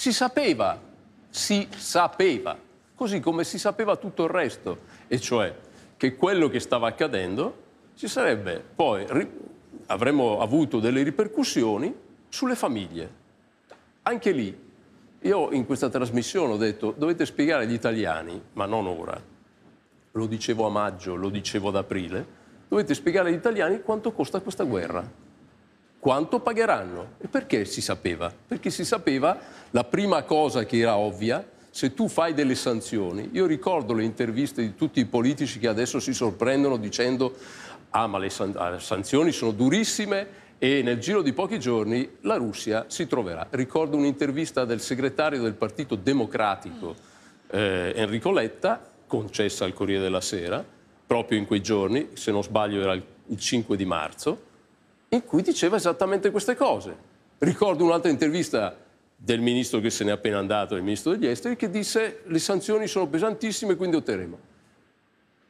Si sapeva, si sapeva, così come si sapeva tutto il resto, e cioè che quello che stava accadendo ci sarebbe poi, avremmo avuto delle ripercussioni sulle famiglie. Anche lì, io in questa trasmissione ho detto, dovete spiegare agli italiani, ma non ora, lo dicevo a maggio, lo dicevo ad aprile, dovete spiegare agli italiani quanto costa questa guerra quanto pagheranno. E perché si sapeva? Perché si sapeva la prima cosa che era ovvia, se tu fai delle sanzioni, io ricordo le interviste di tutti i politici che adesso si sorprendono dicendo ah ma ah, le sanzioni sono durissime e nel giro di pochi giorni la Russia si troverà. Ricordo un'intervista del segretario del Partito Democratico eh, Enrico Letta, concessa al Corriere della Sera, proprio in quei giorni, se non sbaglio era il 5 di marzo, in cui diceva esattamente queste cose. Ricordo un'altra intervista del ministro che se n'è appena andato, il ministro degli esteri, che disse le sanzioni sono pesantissime, quindi otterremo.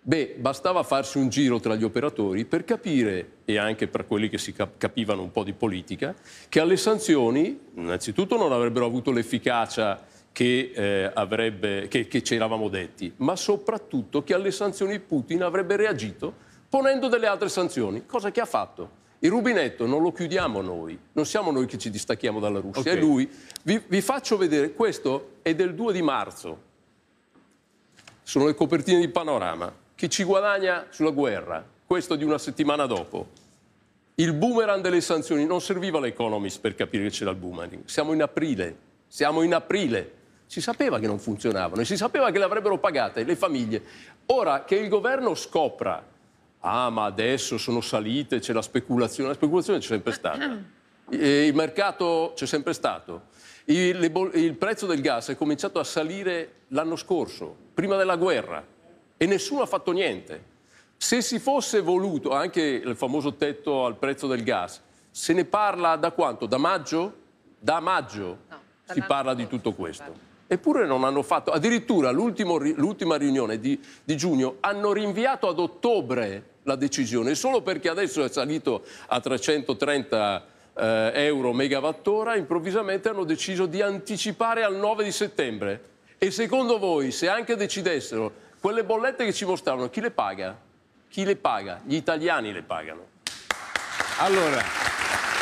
Beh, bastava farsi un giro tra gli operatori per capire, e anche per quelli che si capivano un po' di politica, che alle sanzioni innanzitutto non avrebbero avuto l'efficacia che, eh, avrebbe, che, che ci eravamo detti, ma soprattutto che alle sanzioni Putin avrebbe reagito ponendo delle altre sanzioni, cosa che ha fatto. Il rubinetto non lo chiudiamo noi, non siamo noi che ci distacchiamo dalla Russia, okay. è lui. Vi, vi faccio vedere, questo è del 2 di marzo, sono le copertine di Panorama. Chi ci guadagna sulla guerra, questo di una settimana dopo. Il boomerang delle sanzioni non serviva l'Economist per capire che c'era il boomerang. Siamo in aprile, siamo in aprile. Si sapeva che non funzionavano e si sapeva che le avrebbero pagate le famiglie. Ora che il governo scopra ah ma adesso sono salite, c'è la speculazione, la speculazione c'è sempre stata, il mercato c'è sempre stato, il, il prezzo del gas è cominciato a salire l'anno scorso, prima della guerra, e nessuno ha fatto niente. Se si fosse voluto, anche il famoso tetto al prezzo del gas, se ne parla da quanto? Da maggio? Da maggio no, si parla di tutto questo. Eppure non hanno fatto, addirittura l'ultima riunione di, di giugno hanno rinviato ad ottobre la decisione, solo perché adesso è salito a 330 eh, euro megawattora, improvvisamente hanno deciso di anticipare al 9 di settembre. E secondo voi, se anche decidessero, quelle bollette che ci mostravano, chi le paga? Chi le paga? Gli italiani le pagano. Allora,